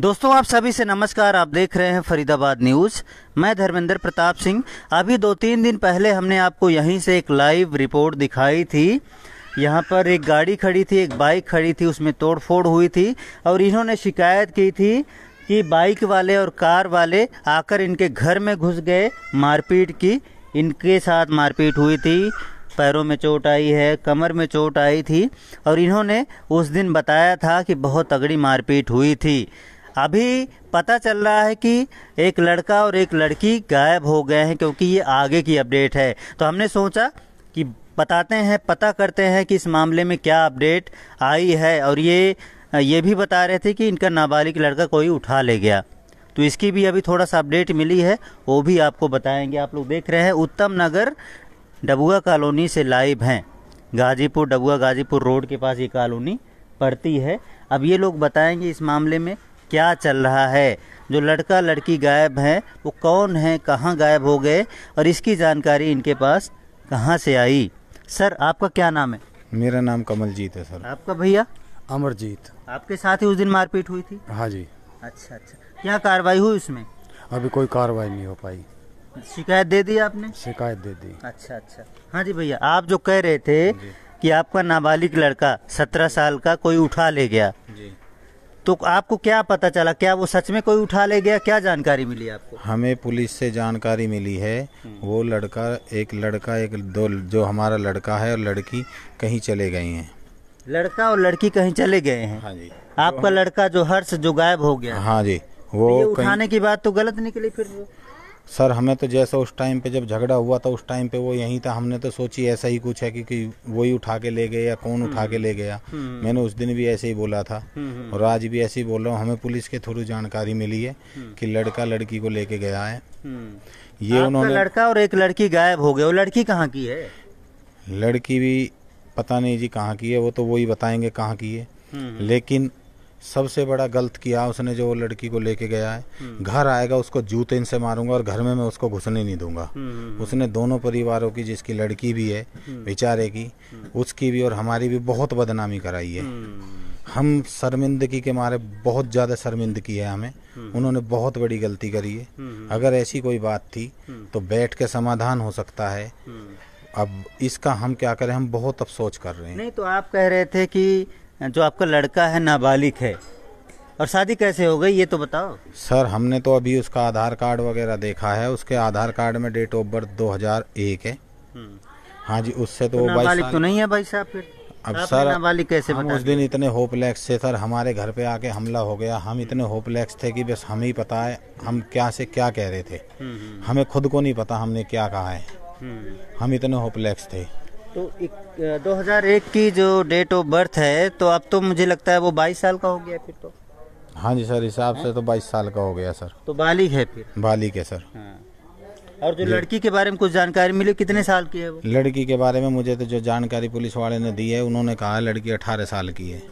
दोस्तों आप सभी से नमस्कार आप देख रहे हैं फरीदाबाद न्यूज़ मैं धर्मेंद्र प्रताप सिंह अभी दो तीन दिन पहले हमने आपको यहीं से एक लाइव रिपोर्ट दिखाई थी यहाँ पर एक गाड़ी खड़ी थी एक बाइक खड़ी थी उसमें तोड़फोड़ हुई थी और इन्होंने शिकायत की थी कि बाइक वाले और कार वाले आकर इनके घर में घुस गए मारपीट की इनके साथ मारपीट हुई थी पैरों में चोट आई है कमर में चोट आई थी और इन्होंने उस दिन बताया था कि बहुत तगड़ी मारपीट हुई थी अभी पता चल रहा है कि एक लड़का और एक लड़की गायब हो गए हैं क्योंकि ये आगे की अपडेट है तो हमने सोचा कि बताते हैं पता करते हैं कि इस मामले में क्या अपडेट आई है और ये ये भी बता रहे थे कि इनका नाबालिग लड़का कोई उठा ले गया तो इसकी भी अभी थोड़ा सा अपडेट मिली है वो भी आपको बताएंगे आप लोग देख रहे हैं उत्तम नगर डबुआ कॉलोनी से लाइव हैं गाजीपुर डबुआ गाजीपुर रोड के पास ये कॉलोनी पड़ती है अब ये लोग बताएंगे इस मामले में क्या चल रहा है जो लड़का लड़की गायब हैं वो कौन हैं कहाँ गायब हो गए और इसकी जानकारी इनके पास कहाँ से आई सर आपका क्या नाम है मेरा नाम कमलजीत है सर आपका भैया अमरजीत आपके साथ ही उस दिन मारपीट हुई थी हाँ जी अच्छा अच्छा क्या कार्रवाई हुई उसमें अभी कोई कार्रवाई नहीं हो पाई शिकायत दे दी आपने शिकायत दे दी अच्छा अच्छा हाँ जी भैया आप जो कह रहे थे कि आपका नाबालिग लड़का सत्रह साल का कोई उठा ले गया जी तो आपको क्या पता चला क्या वो सच में कोई उठा ले गया क्या जानकारी मिली आपको हमें पुलिस से जानकारी मिली है वो लड़का एक लड़का एक दो जो हमारा लड़का है और लड़की कहीं चले गए हैं लड़का और लड़की कहीं चले गए हैं हाँ जी आपका तो लड़का जो हर्ष जो गायब हो गया हाँ जी वो तो उठाने की बात तो गलत निकली फिर सर हमें तो जैसा उस टाइम पे जब झगड़ा हुआ था उस टाइम पे वो यहीं था हमने तो सोची ऐसा ही कुछ है कि, कि वही उठा के ले गए या कौन हम्म, उठा के ले गया हम्म, हम्म। मैंने उस दिन भी ऐसे ही बोला था और आज भी ऐसे ही बोल रहा हूँ हमें पुलिस के थ्रू जानकारी मिली है कि लड़का लड़की को लेके गया है ये तो उन्होंने लड़का और एक लड़की गायब हो गया वो लड़की कहाँ की है लड़की भी पता नहीं जी कहाँ की है वो तो वही बताएंगे कहाँ की है लेकिन सबसे बड़ा गलत किया उसने जो लड़की को लेके गया है हम्म। घर आएगा उसको जूते इनसे मारूंगा और घर में मैं उसको घुसने नहीं दूंगा हम्म, हम्म, उसने दोनों परिवारों की जिसकी लड़की भी है बेचारे की उसकी भी और हमारी भी बहुत बदनामी कराई है हम शर्मिंदगी के मारे बहुत ज़्यादा शर्मिंदगी है हमें उन्होंने बहुत बड़ी गलती करी है अगर ऐसी कोई बात थी तो बैठ के समाधान हो सकता है अब इसका हम क्या करें हम बहुत अफसोच कर रहे हैं नहीं तो आप कह रहे थे कि जो आपका लड़का है नाबालिग है और शादी कैसे हो गई ये तो बताओ सर हमने तो अभी उसका आधार कार्ड वगैरह देखा है उसके आधार कार्ड में डेट ऑफ बर्थ एक है हम्म। हाँ जी उससे तो, तो नाबालिग तो नहीं है भाई साहब फिर अब सर नाबालिग कैसे हम उस दिन इतने होपलेक्स थे सर हमारे घर पे आके हमला हो गया हम इतने होपलेक्स थे कि बस हम ही पता है हम क्या से क्या कह रहे थे हम्म, हम्म। हमें खुद को नहीं पता हमने क्या कहा है हम इतने होपलेक्स थे तो एक, 2001 की जो डेट ऑफ बर्थ है तो अब तो मुझे लगता है वो 22 साल का हो गया फिर तो हाँ जी सर हिसाब से तो 22 हाँ? साल का हो गया सर तो बालिक है फिर बालिक है सर हाँ। और जो लड़की के बारे में कुछ जानकारी मिली कितने साल की है वो लड़की के बारे में मुझे तो जो जानकारी पुलिस वाले ने दी है उन्होंने कहा लड़की अठारह साल की है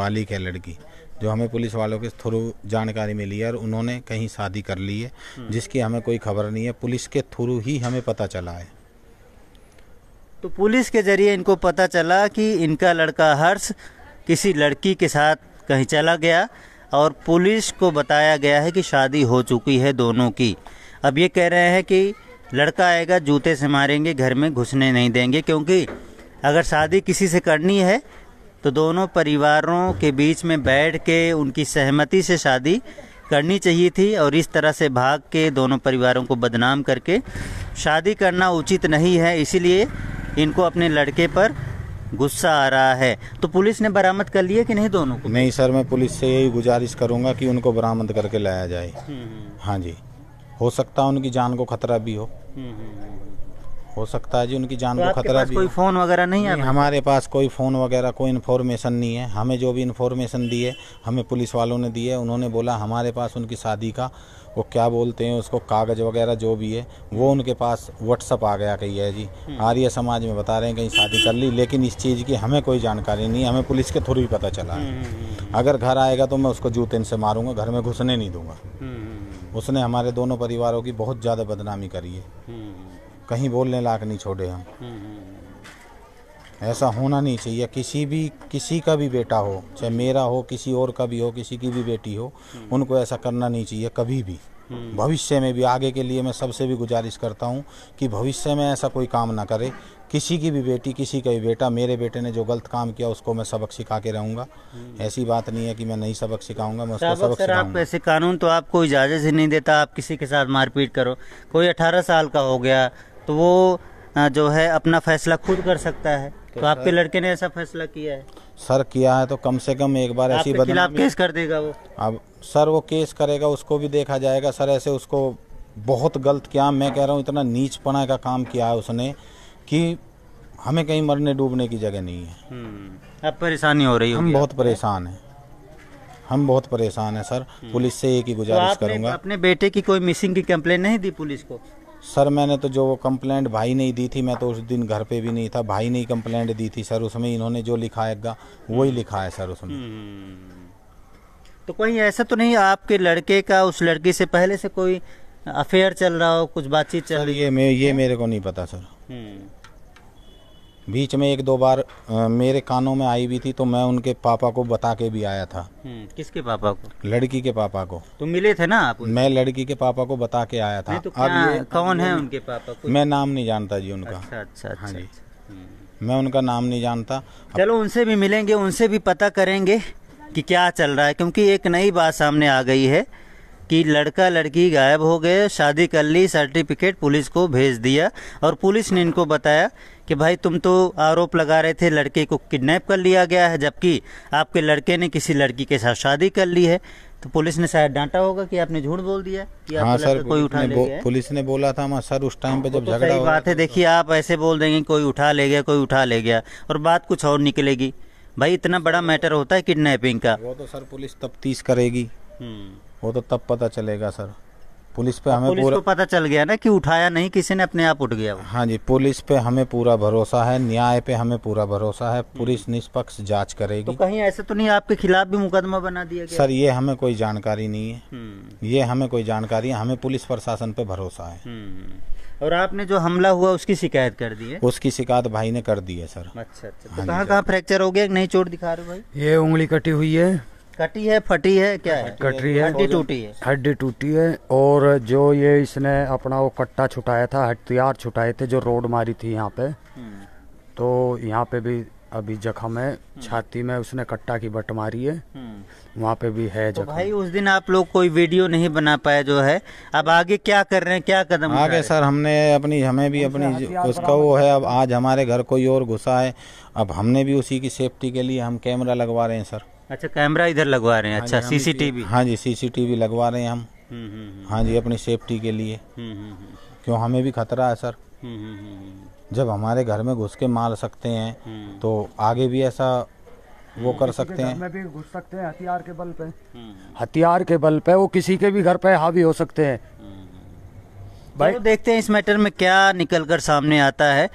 बालिक है लड़की जो हमें पुलिस वालों के थ्रू जानकारी मिली है और उन्होंने कहीं शादी कर ली है हाँ। जिसकी हमें कोई खबर नहीं है पुलिस के थ्रू ही हमें पता चला है तो पुलिस के ज़रिए इनको पता चला कि इनका लड़का हर्ष किसी लड़की के साथ कहीं चला गया और पुलिस को बताया गया है कि शादी हो चुकी है दोनों की अब ये कह रहे हैं कि लड़का आएगा जूते से मारेंगे घर में घुसने नहीं देंगे क्योंकि अगर शादी किसी से करनी है तो दोनों परिवारों के बीच में बैठ के उनकी सहमति से शादी करनी चाहिए थी और इस तरह से भाग के दोनों परिवारों को बदनाम करके शादी करना उचित नहीं है इसीलिए इनको अपने लड़के पर गुस्सा आ रहा है तो पुलिस ने बरामद कर लिया कि नहीं दोनों को नहीं सर मैं पुलिस से यही गुजारिश करूंगा कि उनको बरामद करके लाया जाए हम्म, हम्म। हाँ जी हो सकता है उनकी जान को खतरा भी हो हम्म, हो सकता है जी उनकी जान तो को खतरा भी कोई फ़ोन वगैरह नहीं है हमारे पास कोई फ़ोन वगैरह कोई इन्फॉर्मेशन नहीं है हमें जो भी इन्फॉर्मेशन दी है हमें पुलिस वालों ने दी है उन्होंने बोला हमारे पास उनकी शादी का वो क्या बोलते हैं उसको कागज़ वगैरह जो भी है वो हम्म। उनके पास व्हाट्सअप आ गया कही है जी हम्म। आर्य समाज में बता रहे हैं कहीं शादी कर ली लेकिन इस चीज़ की हमें कोई जानकारी नहीं हमें पुलिस के थ्रू ही पता चला है हम्म, अगर घर आएगा तो मैं उसको जूते से मारूंगा घर में घुसने नहीं दूंगा उसने हमारे दोनों परिवारों की बहुत ज़्यादा बदनामी करी है कहीं बोलने लायक नहीं छोड़े हम ऐसा होना नहीं चाहिए किसी भी किसी का भी बेटा हो चाहे मेरा हो किसी और का भी हो किसी की भी बेटी हो उनको ऐसा करना नहीं चाहिए कभी भी भविष्य में भी आगे के लिए मैं सबसे भी गुजारिश करता हूँ कि भविष्य में ऐसा कोई काम ना करे किसी की भी बेटी किसी का भी बेटा मेरे बेटे ने जो गलत काम किया उसको मैं सबक सिखा के रहूंगा ऐसी बात नहीं है कि मैं नहीं सबक सिखाऊंगा मैं उसको सबक सर आप ऐसे कानून तो आपको इजाज़त ही नहीं देता आप किसी के साथ मारपीट करो कोई अठारह साल का हो गया तो वो जो है अपना फैसला खुद कर सकता है तो, तो आपके लड़के ने ऐसा फैसला किया है सर किया है तो कम से कम एक बार ऐसी आप केस कर देगा वो अब सर वो केस करेगा उसको भी देखा जाएगा सर ऐसे उसको बहुत गलत किया मैं कह रहा हूँ इतना नीचपना का काम किया है उसने कि हमें कहीं मरने डूबने की जगह नहीं है हम्म। अब परेशानी हो रही है हम बहुत परेशान हैं हम बहुत परेशान हैं सर हम्म। पुलिस से एक ही तो गुजारिश तो करूंगा अपने बेटे की कोई मिसिंग की कंप्लेन नहीं दी पुलिस को सर मैंने तो जो वो कंप्लेंट भाई ने दी थी मैं तो उस दिन घर पे भी नहीं था भाई ने ही कंप्लेंट दी थी सर उसमें इन्होंने जो लिखा है वो ही लिखा है सर उसमें हम्म। तो कोई ऐसा तो नहीं आपके लड़के का उस लड़की से पहले से कोई अफेयर चल रहा हो कुछ बातचीत चल रही है ये, मे, ये मेरे को नहीं पता सर हम्म। बीच में एक दो बार मेरे कानों में आई भी थी तो मैं उनके पापा को बता के भी आया था हम्म, किसके पापा को लड़की के पापा को तो मिले थे ना आप मैं लड़की के पापा को बता के आया था तो अब कौन है उनके पापा को मैं नाम नहीं जानता जी उनका अच्छा अच्छा, अच्छा हाँ जी अच्छा, अच्छा। हम्म। मैं उनका नाम नहीं जानता चलो उनसे भी मिलेंगे उनसे भी पता करेंगे कि क्या चल रहा है क्योंकि एक नई बात सामने आ गई है कि लड़का लड़की गायब हो गए शादी कर ली सर्टिफिकेट पुलिस को भेज दिया और पुलिस ने इनको बताया कि भाई तुम तो आरोप लगा रहे थे लड़के को किडनैप कर लिया गया है जबकि आपके लड़के ने किसी लड़की के साथ शादी कर ली है तो पुलिस ने शायद डांटा होगा कि आपने झूठ बोल दिया कि हाँ सर कोई उठा ले गया पुलिस ने बोला था मैं हाँ सर उस हाँ, टाइम पे जब तो झगड़ा तो बात है देखिए आप ऐसे बोल देंगे कोई उठा ले गया कोई उठा ले गया और बात कुछ और निकलेगी भाई इतना बड़ा मैटर होता है किडनैपिंग का वो तो सर पुलिस तफ्तीश करेगी हम्म। वो तो तब पता चलेगा सर पुलिस पे हमें पुलिस को पता चल गया ना कि उठाया नहीं किसी ने अपने आप उठ गया हाँ जी पुलिस पे हमें पूरा भरोसा है न्याय पे हमें पूरा भरोसा है पुलिस निष्पक्ष जांच करेगी तो कहीं ऐसे तो नहीं आपके खिलाफ भी मुकदमा बना दिया गया सर ये हमें कोई जानकारी नहीं है हम्म। ये हमें कोई जानकारी है हमें पुलिस प्रशासन पे भरोसा है हम्म। और आपने जो हमला हुआ उसकी शिकायत कर दी है उसकी शिकायत भाई ने कर दी है सर अच्छा अच्छा तो हाँ कहाँ कहाँ फ्रैक्चर हो गया नहीं चोट दिखा रहे भाई ये उंगली कटी हुई है कटी है फटी है क्या है कटरी है हड्डी टूटी है हड्डी टूटी है और जो ये इसने अपना वो कट्टा छुटाया था हथियार छुटाए थे जो रोड मारी थी यहाँ पे हम्म। तो यहाँ पे भी अभी जख्म है हम्म। छाती में उसने कट्टा की बट मारी है हम्म। वहाँ पे भी है तो जख्म तो भाई उस दिन आप लोग कोई वीडियो नहीं बना पाए जो है अब आगे क्या कर रहे हैं क्या कदम आगे सर हमने अपनी हमें भी अपनी उसका वो है अब आज हमारे घर कोई और घुसा है अब हमने भी उसी की सेफ्टी के लिए हम कैमरा लगवा रहे हैं सर अच्छा कैमरा इधर लगवा रहे हैं अच्छा सीसीटीवी हाँ जी अच्छा, सीसीटीवी हाँ लगवा रहे हैं हम हम्म, हम्म, हम्म। हाँ जी अपनी सेफ्टी के लिए क्यों हमें भी खतरा है सर जब हमारे घर में घुस के मार सकते हैं तो आगे भी ऐसा वो कर सकते हैं मैं भी घुस सकते हैं हथियार के बल पे हथियार के बल पे वो किसी के भी घर पे हावी हो सकते हैं भाई तो देखते हैं इस मैटर में क्या निकल कर सामने आता है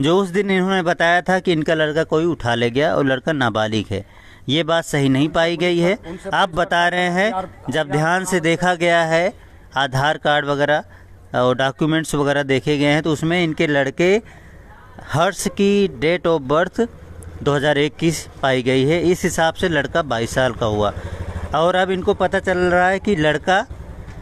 जो उस दिन इन्होंने बताया था कि इनका लड़का कोई उठा ले गया और लड़का नाबालिग है ये बात सही नहीं पाई गई है आप बता रहे हैं जब ध्यान से देखा गया है आधार कार्ड वगैरह और डॉक्यूमेंट्स वगैरह देखे गए हैं तो उसमें इनके लड़के हर्ष की डेट ऑफ बर्थ 2021 पाई गई है इस हिसाब से लड़का 22 साल का हुआ और अब इनको पता चल रहा है कि लड़का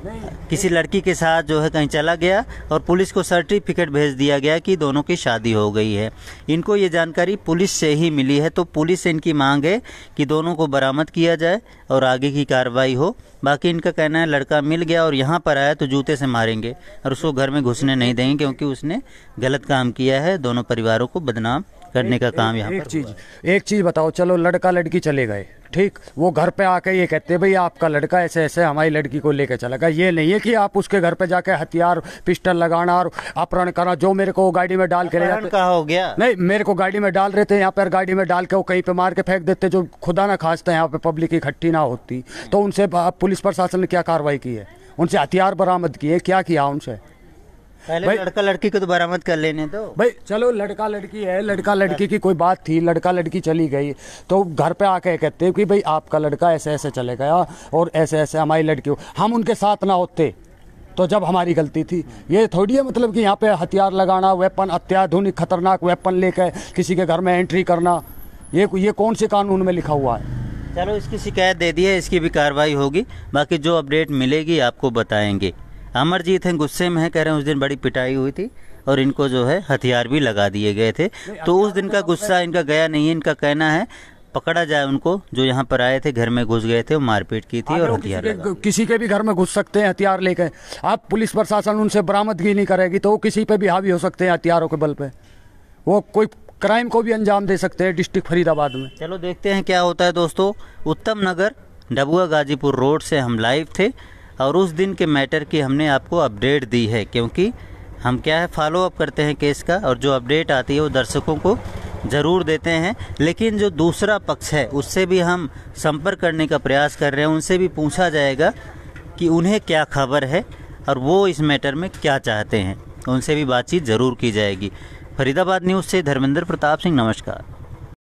किसी लड़की के साथ जो है कहीं चला गया और पुलिस को सर्टिफिकेट भेज दिया गया कि दोनों की शादी हो गई है इनको ये जानकारी पुलिस से ही मिली है तो पुलिस से इनकी मांग है कि दोनों को बरामद किया जाए और आगे की कार्रवाई हो बाकी इनका कहना है लड़का मिल गया और यहाँ पर आया तो जूते से मारेंगे और उसको घर में घुसने नहीं देंगे क्योंकि उसने गलत काम किया है दोनों परिवारों को बदनाम करने का काम यहाँ एक चीज़ एक चीज़ बताओ चलो लड़का लड़की चले गए ठीक वो घर पे आके ये कहते भाई आपका लड़का ऐसे ऐसे हमारी लड़की को लेकर चला गया ये नहीं है कि आप उसके घर पे जाके हथियार पिस्टल लगाना और अपहरण करना जो मेरे को गाड़ी में डाल के ले जाते हो गया नहीं मेरे को गाड़ी में डाल रहे थे यहाँ पर गाड़ी में डाल के वो कहीं पे मार के फेंक देते जो खुदा ना खासता है यहाँ पे पब्लिक इकट्ठी ना होती तो उनसे पुलिस प्रशासन ने क्या कार्रवाई की है उनसे हथियार बरामद किए क्या किया उनसे पहले भाई लड़का लड़की को तो बरामद कर लेने दो भाई चलो लड़का लड़की है लड़का लड़की की कोई बात थी लड़का लड़की चली गई तो घर पे आके कहते कि भाई आपका लड़का ऐसे ऐसे चले गया और ऐसे ऐसे हमारी लड़की हो हम उनके साथ ना होते तो जब हमारी गलती थी ये थोड़ी है मतलब कि यहाँ पे हथियार लगाना वेपन अत्याधुनिक खतरनाक वेपन लेकर किसी के घर में एंट्री करना ये ये कौन से कानून में लिखा हुआ है चलो इसकी शिकायत दे दी है इसकी भी कार्रवाई होगी बाकी जो अपडेट मिलेगी आपको बताएंगे अमरजीत हैं गुस्से में है कह रहे हैं उस दिन बड़ी पिटाई हुई थी और इनको जो है हथियार भी लगा दिए गए थे तो उस दिन का गुस्सा इनका गया नहीं है इनका कहना है पकड़ा जाए उनको जो यहाँ पर आए थे घर में घुस गए थे मारपीट की थी और हथियार किसी, किसी के भी घर में घुस सकते हैं हथियार लेकर आप पुलिस प्रशासन उनसे बरामदगी नहीं करेगी तो वो किसी पे भी हावी हो सकते हैं हथियारों के बल पे वो कोई क्राइम को भी अंजाम दे सकते हैं डिस्ट्रिक्ट फरीदाबाद में चलो देखते हैं क्या होता है दोस्तों उत्तम नगर डबुआ गाजीपुर रोड से हम लाइव थे और उस दिन के मैटर की हमने आपको अपडेट दी है क्योंकि हम क्या है फॉलोअप करते हैं केस का और जो अपडेट आती है वो दर्शकों को ज़रूर देते हैं लेकिन जो दूसरा पक्ष है उससे भी हम संपर्क करने का प्रयास कर रहे हैं उनसे भी पूछा जाएगा कि उन्हें क्या खबर है और वो इस मैटर में क्या चाहते हैं उनसे भी बातचीत ज़रूर की जाएगी फरीदाबाद न्यूज़ से धर्मेंद्र प्रताप सिंह नमस्कार